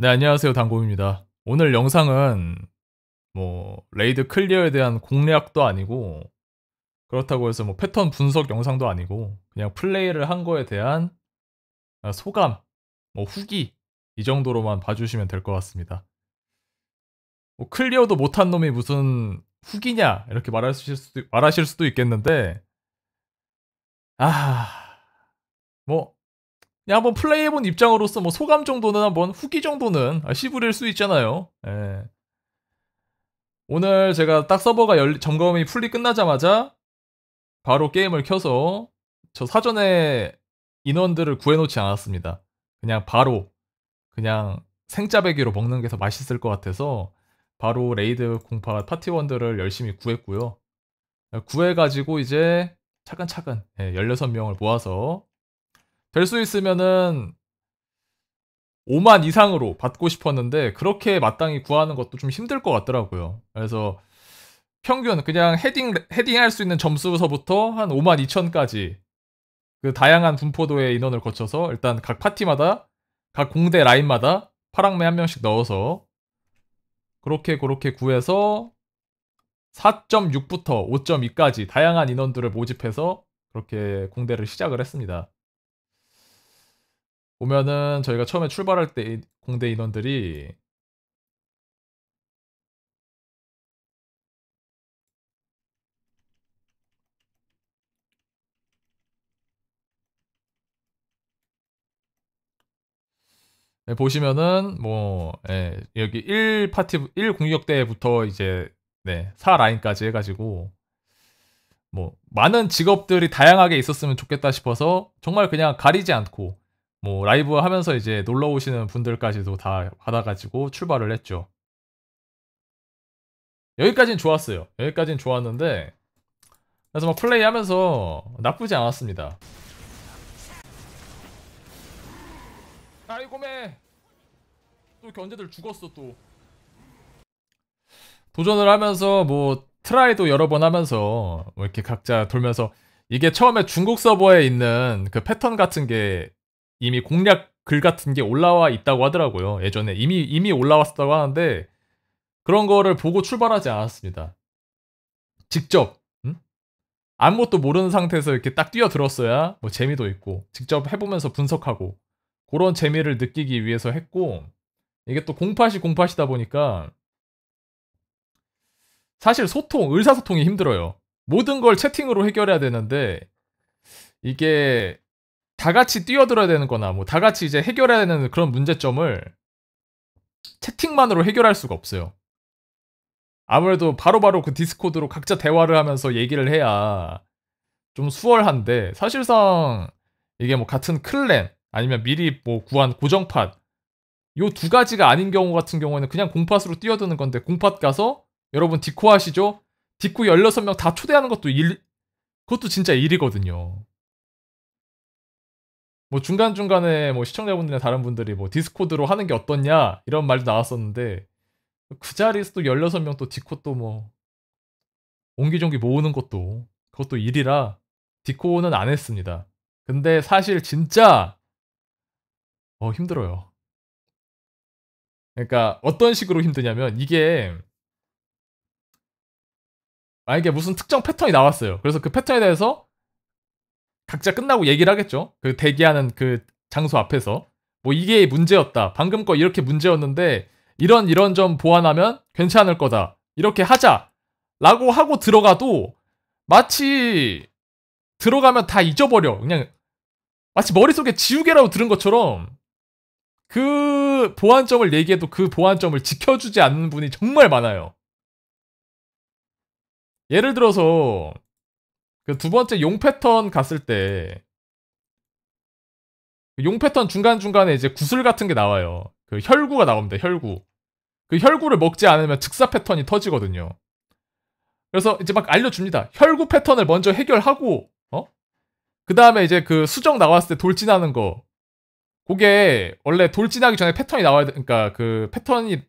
네, 안녕하세요. 당곰입니다. 오늘 영상은 뭐 레이드 클리어에 대한 공략도 아니고 그렇다고 해서 뭐 패턴 분석 영상도 아니고 그냥 플레이를 한 거에 대한 아, 소감, 뭐 후기 이 정도로만 봐주시면 될 것 같습니다. 뭐 클리어도 못한 놈이 무슨 후기냐 이렇게 말하실 수도, 말하실 수도 있겠는데 아... 뭐 그냥 한번 플레이해본 입장으로서 뭐 소감 정도는 한번 후기 정도는 아, 시부릴 수 있잖아요. 예. 오늘 제가 딱 서버가 열, 점검이 풀리 끝나자마자 바로 게임을 켜서 저 사전에 인원들을 구해놓지 않았습니다. 그냥 바로 그냥 생짜배기로 먹는 게 더 맛있을 것 같아서 바로 레이드 공파 파티원들을 열심히 구했고요. 구해가지고 이제 차근차근 16명을 예, 모아서 될수 있으면은 5만 이상으로 받고 싶었는데 그렇게 마땅히 구하는 것도 좀 힘들 것 같더라고요. 그래서 평균 그냥 헤딩 헤딩 할수 있는 점수서부터 한 5만 2천까지 그 다양한 분포도의 인원을 거쳐서 일단 각 파티마다 각 공대 라인마다 파랑매 한 명씩 넣어서 그렇게 그렇게 구해서 4.6부터 5.2까지 다양한 인원들을 모집해서 그렇게 공대를 시작을 했습니다. 보면은 저희가 처음에 출발할 때 공대 인원들이 네, 보시면은 뭐 예, 여기 1 파티 1 공격대부터 이제 네, 4 라인까지 해 가지고 뭐 많은 직업들이 다양하게 있었으면 좋겠다 싶어서 정말 그냥 가리지 않고 뭐 라이브 하면서 이제 놀러 오시는 분들까지도 다 받아가지고 출발을 했죠. 여기까지는 좋았어요. 여기까지는 좋았는데 그래서 막 플레이하면서 나쁘지 않았습니다. 아이고매 또 견제들 죽었어 또 도전을 하면서 뭐 트라이도 여러 번 하면서 뭐 이렇게 각자 돌면서 이게 처음에 중국 서버에 있는 그 패턴 같은 게 이미 공략 글 같은 게 올라와 있다고 하더라고요. 예전에 이미 이미 올라왔다고 하는데 그런 거를 보고 출발하지 않았습니다. 직접 음? 아무것도 모르는 상태에서 이렇게 딱 뛰어들었어야 뭐 재미도 있고 직접 해보면서 분석하고 그런 재미를 느끼기 위해서 했고 이게 또 08시 08시다 보니까 사실 소통, 의사소통이 힘들어요. 모든 걸 채팅으로 해결해야 되는데 이게 다 같이 뛰어들어야 되는 거나 뭐 다 같이 이제 해결해야 되는 그런 문제점을 채팅만으로 해결할 수가 없어요. 아무래도 바로바로 바로 그 디스코드로 각자 대화를 하면서 얘기를 해야 좀 수월한데 사실상 이게 뭐 같은 클랜 아니면 미리 뭐 구한 고정팟 요 두 가지가 아닌 경우 같은 경우에는 그냥 공팟으로 뛰어드는 건데 공팟 가서 여러분 디코 하시죠? 디코 16명 다 초대하는 것도 일 그것도 진짜 일이거든요. 뭐 중간중간에 뭐 시청자분들이나 다른 분들이 뭐 디스코드로 하는 게 어떻냐 이런 말도 나왔었는데 그 자리에서 또 16명 또 디코 또 뭐 옹기종기 모으는 것도 그것도 일이라 디코는 안 했습니다. 근데 사실 진짜 어 힘들어요. 그러니까 어떤 식으로 힘드냐면 이게 만약에 무슨 특정 패턴이 나왔어요. 그래서 그 패턴에 대해서 각자 끝나고 얘기를 하겠죠. 그 대기하는 그 장소 앞에서 뭐 이게 문제였다. 방금 거 이렇게 문제였는데 이런 이런 점 보완하면 괜찮을 거다. 이렇게 하자라고 하고 들어가도 마치 들어가면 다 잊어버려. 그냥 마치 머릿속에 지우개라고 들은 것처럼 그 보완점을 얘기해도 그 보완점을 지켜주지 않는 분이 정말 많아요. 예를 들어서 그두 번째 용 패턴 갔을 때 용 패턴 중간중간에 이제 구슬 같은 게 나와요. 그 혈구가 나옵니다. 혈구. 그 혈구를 먹지 않으면 즉사 패턴이 터지거든요. 그래서 이제 막 알려줍니다. 혈구 패턴을 먼저 해결하고 어? 그 다음에 이제 그 수정 나왔을 때 돌진하는 거. 그게 원래 돌진하기 전에 패턴이 나와야 되, 그러니까 그 패턴이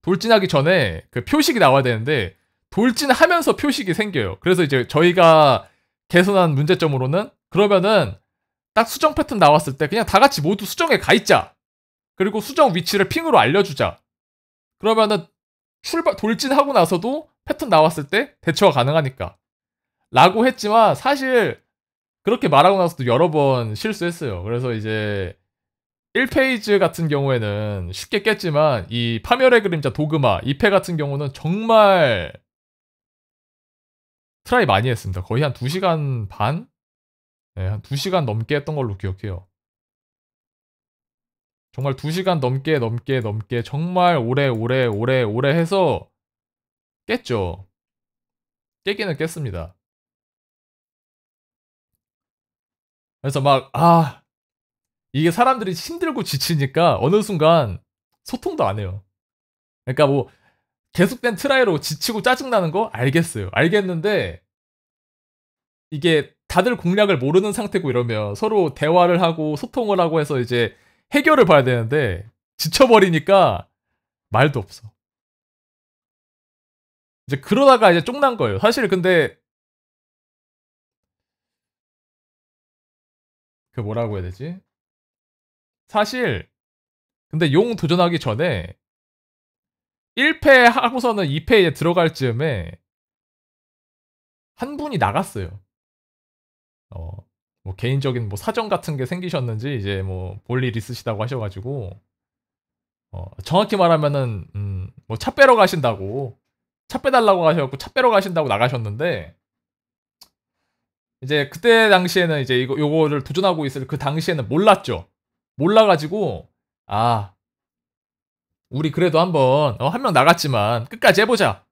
돌진하기 전에 그 표식이 나와야 되는데 돌진하면서 표식이 생겨요. 그래서 이제 저희가 개선한 문제점으로는 그러면은 딱 수정 패턴 나왔을 때 그냥 다 같이 모두 수정에 가 있자. 그리고 수정 위치를 핑으로 알려주자. 그러면은 출발 돌진하고 나서도 패턴 나왔을 때 대처가 가능하니까. 라고 했지만 사실 그렇게 말하고 나서도 여러 번 실수했어요. 그래서 이제 1페이지 같은 경우에는 쉽게 깼지만 이 파멸의 그림자 도그마 2패 같은 경우는 정말 트라이 많이 했습니다. 거의 한 2시간 반? 네, 한 2시간 넘게 했던 걸로 기억해요. 정말 2시간 넘게 넘게 넘게 정말 오래 오래 오래 오래 해서 깼죠. 깨기는 깼습니다. 그래서 막, 아, 이게 사람들이 힘들고 지치니까 어느 순간 소통도 안 해요. 그러니까 뭐 계속된 트라이로 지치고 짜증나는 거 알겠어요. 알겠는데 이게 다들 공략을 모르는 상태고 이러면 서로 대화를 하고 소통을 하고 해서 이제 해결을 봐야 되는데 지쳐버리니까 말도 없어. 이제 그러다가 이제 쪽난 거예요. 사실 근데 그 뭐라고 해야 되지? 사실 근데 용 도전하기 전에 1패 하고서는 2패에 들어갈 즈음에 한 분이 나갔어요. 어, 뭐 개인적인 뭐 사정 같은 게 생기셨는지 이제 뭐볼일 있으시다고 하셔가지고 어, 정확히 말하면은 음, 뭐차 빼러 가신다고 차 빼달라고 하셔갖고 차 빼러 가신다고 나가셨는데 이제 그때 당시에는 이제 이거 요거를 도전하고 있을 그 당시에는 몰랐죠. 몰라가지고 아 우리 그래도 한번 어, 한 명 나갔지만 끝까지 해보자.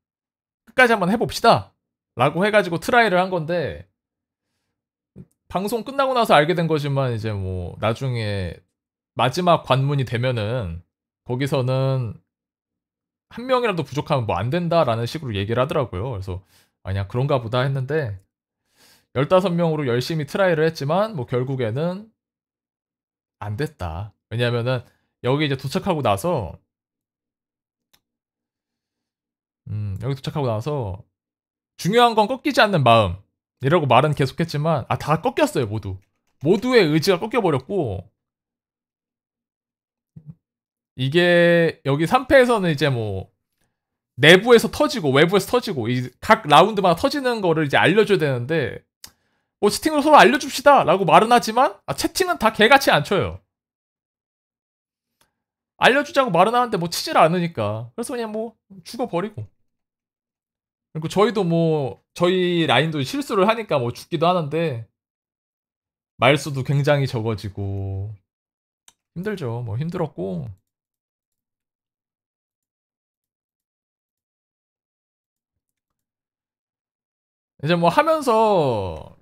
끝까지 한번 해봅시다. 라고 해가지고 트라이를 한 건데 방송 끝나고 나서 알게 된 거지만 이제 뭐 나중에 마지막 관문이 되면은 거기서는 한 명이라도 부족하면 뭐 안 된다라는 식으로 얘기를 하더라고요. 그래서 아니야 그런가 보다 했는데 15명으로 열심히 트라이를 했지만 뭐 결국에는 안 됐다. 왜냐면은 여기 이제 도착하고 나서 음, 여기 도착하고 나서 중요한 건 꺾이지 않는 마음 이라고 말은 계속했지만 아 다 꺾였어요 모두 모두의 의지가 꺾여버렸고 이게 여기 3패에서는 이제 뭐 내부에서 터지고 외부에서 터지고 이각 라운드마다 터지는 거를 이제 알려줘야 되는데 뭐 채팅으로 서로 알려줍시다라고 말은 하지만 아, 채팅은 다 개같이 안 쳐요. 알려주자고 말은 하는데 뭐 치질 않으니까 그래서 그냥 뭐 죽어버리고 그리고 그러니까 저희도 뭐 저희 라인도 실수를 하니까 뭐 죽기도 하는데 말수도 굉장히 적어지고 힘들죠. 뭐 힘들었고 이제 뭐 하면서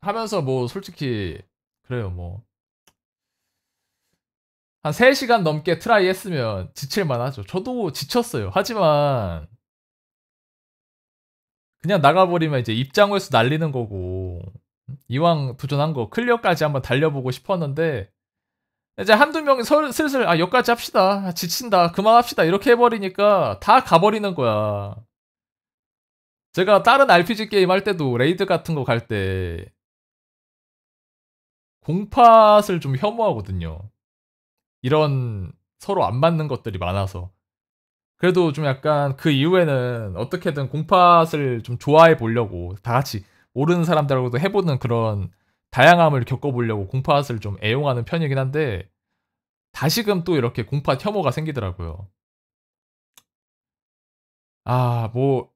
하면서 뭐 솔직히 그래요 뭐한 3시간 넘게 트라이 했으면 지칠만 하죠. 저도 지쳤어요. 하지만 그냥 나가버리면 이제 입장 횟수 날리는 거고 이왕 도전한 거 클리어까지 한번 달려보고 싶었는데 이제 한두 명이 슬슬 아 여기까지 합시다 아, 지친다 그만합시다 이렇게 해버리니까 다 가버리는 거야 제가 다른 RPG 게임 할 때도 레이드 같은 거 갈 때 공팟을 좀 혐오하거든요 이런 서로 안 맞는 것들이 많아서 그래도 좀 약간 그 이후에는 어떻게든 공팟을 좀 좋아해 보려고 다 같이 모르는 사람들하고도 해보는 그런 다양함을 겪어보려고 공팟을 좀 애용하는 편이긴 한데 다시금 또 이렇게 공팟 혐오가 생기더라고요. 아, 뭐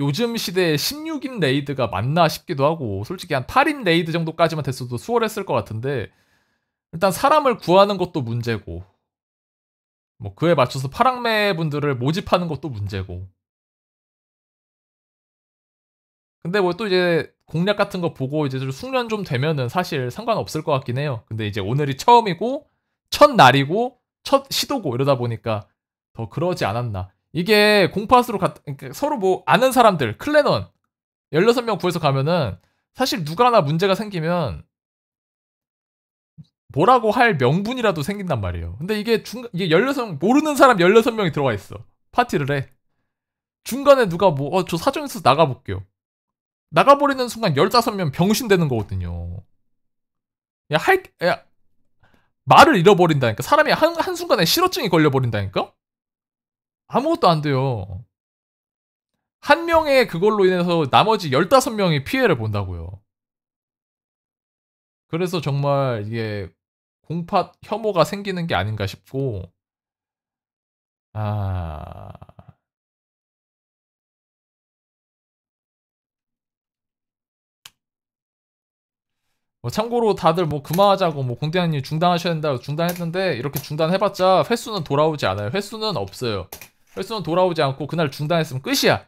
요즘 시대에 16인 레이드가 맞나 싶기도 하고 솔직히 한 8인 레이드 정도까지만 됐어도 수월했을 것 같은데 일단 사람을 구하는 것도 문제고 뭐 그에 맞춰서 파랑매 분들을 모집하는 것도 문제고 근데 뭐 또 이제 공략 같은 거 보고 이제 좀 숙련 좀 되면은 사실 상관없을 것 같긴 해요. 근데 이제 오늘이 처음이고 첫 날이고 첫 시도고 이러다 보니까 더 그러지 않았나. 이게 공파수로 갔, 그러니까 서로 뭐 아는 사람들, 클레넌 16명 구해서 가면은 사실 누가 하나 문제가 생기면 뭐라고 할 명분이라도 생긴단 말이에요. 근데 이게 중 이게 16 모르는 사람 16명이 들어와 있어. 파티를 해. 중간에 누가 뭐어저 사정 있어서 나가 볼게요. 나가 버리는 순간 15명 병신 되는 거거든요. 야, 할 야, 말을 잃어버린다니까. 사람이 한 한순간에 실어증이 걸려 버린다니까. 아무것도 안 돼요. 한 명의 그걸로 인해서 나머지 15명이 피해를 본다고요. 그래서 정말 이게 공팟 혐오가 생기는 게 아닌가 싶고 아뭐 참고로 다들 뭐 그만하자고 뭐 공대한님 중단하셔야 된다고 중단했는데 이렇게 중단해봤자 횟수는 돌아오지 않아요. 횟수는 없어요. 횟수는 돌아오지 않고 그날 중단했으면 끝이야.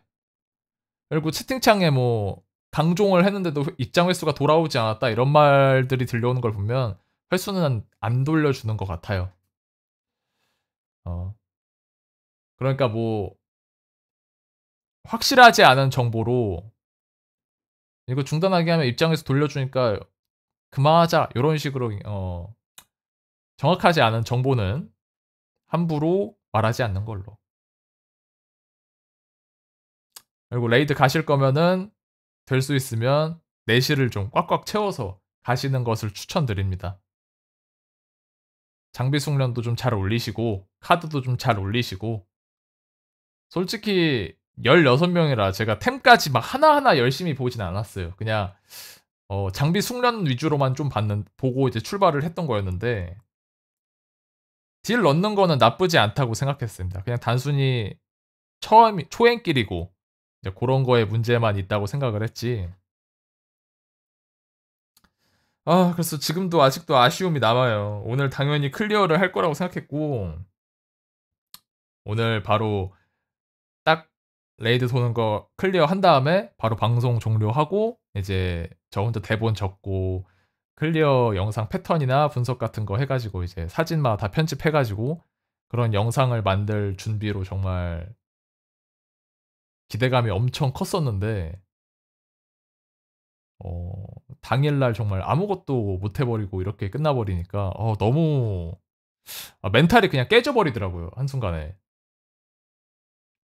그리고 채팅창에 뭐 강종을 했는데도 입장 횟수가 돌아오지 않았다 이런 말들이 들려오는 걸 보면 횟수는 안 돌려주는 것 같아요. 어. 그러니까 뭐 확실하지 않은 정보로 이거 중단하게 하면 입장에서 돌려주니까 그만하자 이런 식으로 어 정확하지 않은 정보는 함부로 말하지 않는 걸로. 그리고 레이드 가실 거면은 될 수 있으면 내실을 좀 꽉꽉 채워서 가시는 것을 추천드립니다. 장비 숙련도 좀 잘 올리시고 카드도 좀 잘 올리시고 솔직히 16명이라 제가 템까지 막 하나하나 열심히 보진 않았어요. 그냥 어, 장비 숙련 위주로만 좀 받는 보고 이제 출발을 했던 거였는데 딜 넣는 거는 나쁘지 않다고 생각했습니다. 그냥 단순히 처음 초행길이고 이제 그런 거에 문제만 있다고 생각을 했지. 아, 그래서 지금도 아직도 아쉬움이 남아요. 오늘 당연히 클리어를 할 거라고 생각했고, 오늘 바로 딱 레이드 도는 거 클리어 한 다음에 바로 방송 종료하고, 이제 저 혼자 대본 적고, 클리어 영상 패턴이나 분석 같은 거 해가지고, 이제 사진마 다 편집해가지고, 그런 영상을 만들 준비로 정말 기대감이 엄청 컸었는데, 어, 당일날 정말 아무것도 못 해버리고 이렇게 끝나버리니까 어, 너무 아, 멘탈이 그냥 깨져버리더라고요 한순간에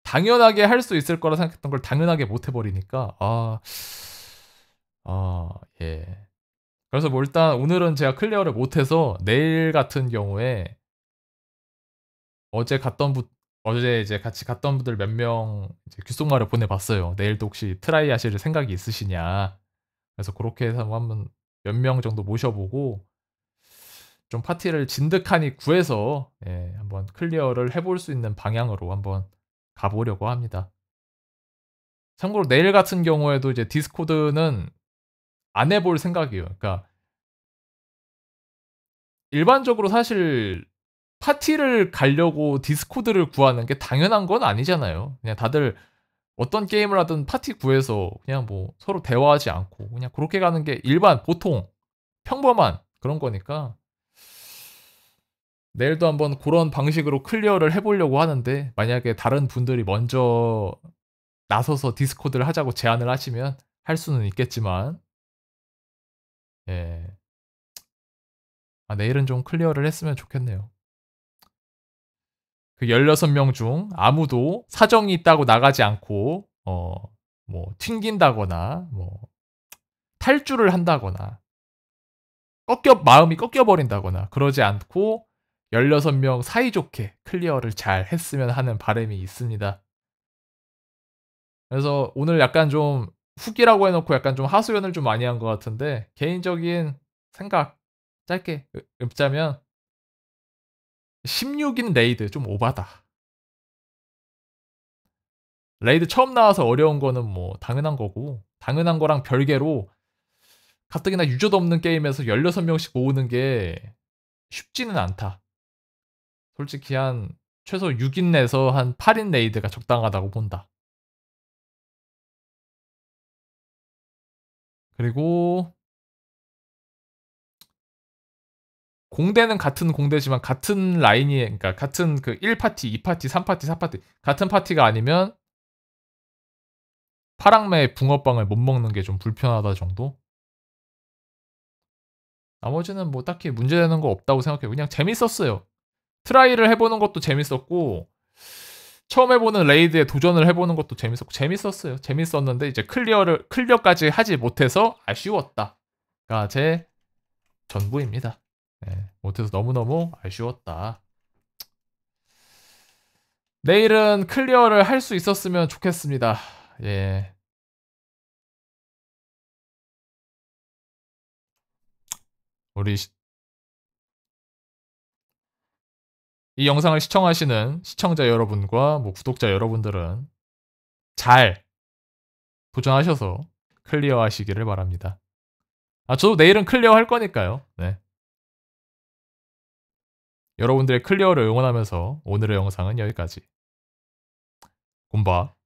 당연하게 할 수 있을 거라 생각했던 걸 당연하게 못 해버리니까 아, 아 예. 그래서 뭐 일단 오늘은 제가 클리어를 못해서 내일 같은 경우에 어제 갔던 부, 어제 이제 같이 갔던 분들 몇 명 귓속말을 보내봤어요. 내일도 혹시 트라이 하실 생각이 있으시냐. 그래서 그렇게 해서 뭐 한번 몇 명 정도 모셔보고 좀 파티를 진득하니 구해서 예, 한번 클리어를 해볼 수 있는 방향으로 한번 가보려고 합니다. 참고로 내일 같은 경우에도 이제 디스코드는 안 해볼 생각이에요. 그러니까 일반적으로 사실 파티를 가려고 디스코드를 구하는 게 당연한 건 아니잖아요. 그냥 다들 어떤 게임을 하든 파티 구해서 그냥 뭐 서로 대화하지 않고 그냥 그렇게 가는 게 일반 보통 평범한 그런 거니까 내일도 한번 그런 방식으로 클리어를 해보려고 하는데 만약에 다른 분들이 먼저 나서서 디스코드를 하자고 제안을 하시면 할 수는 있겠지만 예. 아, 내일은 좀 클리어를 했으면 좋겠네요. 그 16명 중 아무도 사정이 있다고 나가지 않고 어뭐 튕긴다거나 뭐 탈주를 한다거나 꺾여 마음이 꺾여 버린다거나 그러지 않고 16명 사이좋게 클리어를 잘 했으면 하는 바람이 있습니다. 그래서 오늘 약간 좀 후기라고 해놓고 약간 좀 하소연을 좀 많이 한 것 같은데 개인적인 생각 짧게 읊자면 16인 레이드 좀 오바다. 레이드 처음 나와서 어려운 거는 뭐 당연한 거고 당연한 거랑 별개로 가뜩이나 유저도 없는 게임에서 16명씩 모으는 게 쉽지는 않다. 솔직히 한 최소 6인 내에서 한 8인 레이드가 적당하다고 본다. 그리고 공대는 같은 공대지만 같은 라인이 그러니까 같은 그 1파티, 2파티, 3파티, 4파티 같은 파티가 아니면 파랑매의 붕어빵을 못 먹는 게 좀 불편하다 정도? 나머지는 뭐 딱히 문제되는 거 없다고 생각해요. 그냥 재밌었어요. 트라이를 해보는 것도 재밌었고 처음 해보는 레이드에 도전을 해보는 것도 재밌었고 재밌었어요. 재밌었는데 이제 클리어를 클리어까지 하지 못해서 아쉬웠다. 가제 전부입니다. 네, 못해서 너무너무 아쉬웠다. 내일은 클리어를 할 수 있었으면 좋겠습니다. 예. 우리 시... 이 영상을 시청하시는 시청자 여러분과 뭐 구독자 여러분들은 잘 도전하셔서 클리어 하시기를 바랍니다. 아, 저도 내일은 클리어 할 거니까요. 네. 여러분들의 클리어를 응원하면서 오늘의 영상은 여기까지. 곰바.